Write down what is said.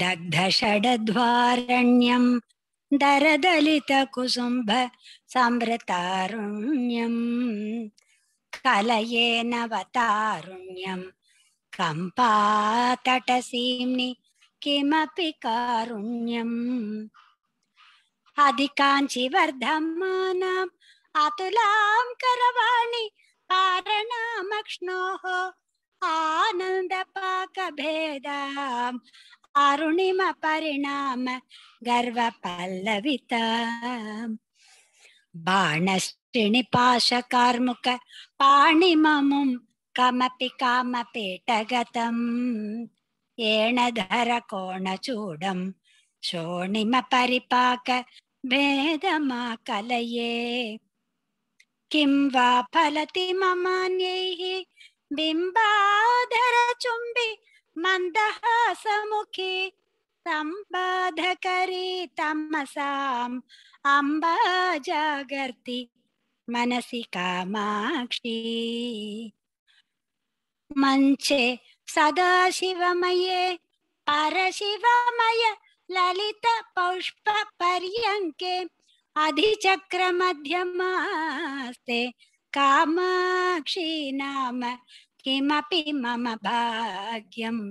दग्धषडद्वारण्यं दरदलितकुसुम्भ संवृतारुण्यं कलयेनवतारुण्यं कम्पातटसीम्नि किमपि कारुण्यम् अधिकाञ्चिवर्धमानाम् अतुलां कर दक्षिणोः आनन्दपाकभेदाम् अरुणिमपरिणाम गर्वपल्लविता बाणश्रिणिपाशकार्मुक पाणिममुं कमपि कामपेटगतम् एणधरकोणचूडं शोणिमपरिपाक भेदमा किं वा फलति ममान्यैः बिम्बाधरचुम्बि मन्दः समुखे सम्बाधकरे तमसाम् अम्बा जागर्ति मनसि कामाक्षी मञ्चे सदाशिवमये परशिवमय ललितपुष्पपर्यङ्के अधिचक्रमध्यमास्ते कामाक्षी नाम किमपि मम भाग्यम्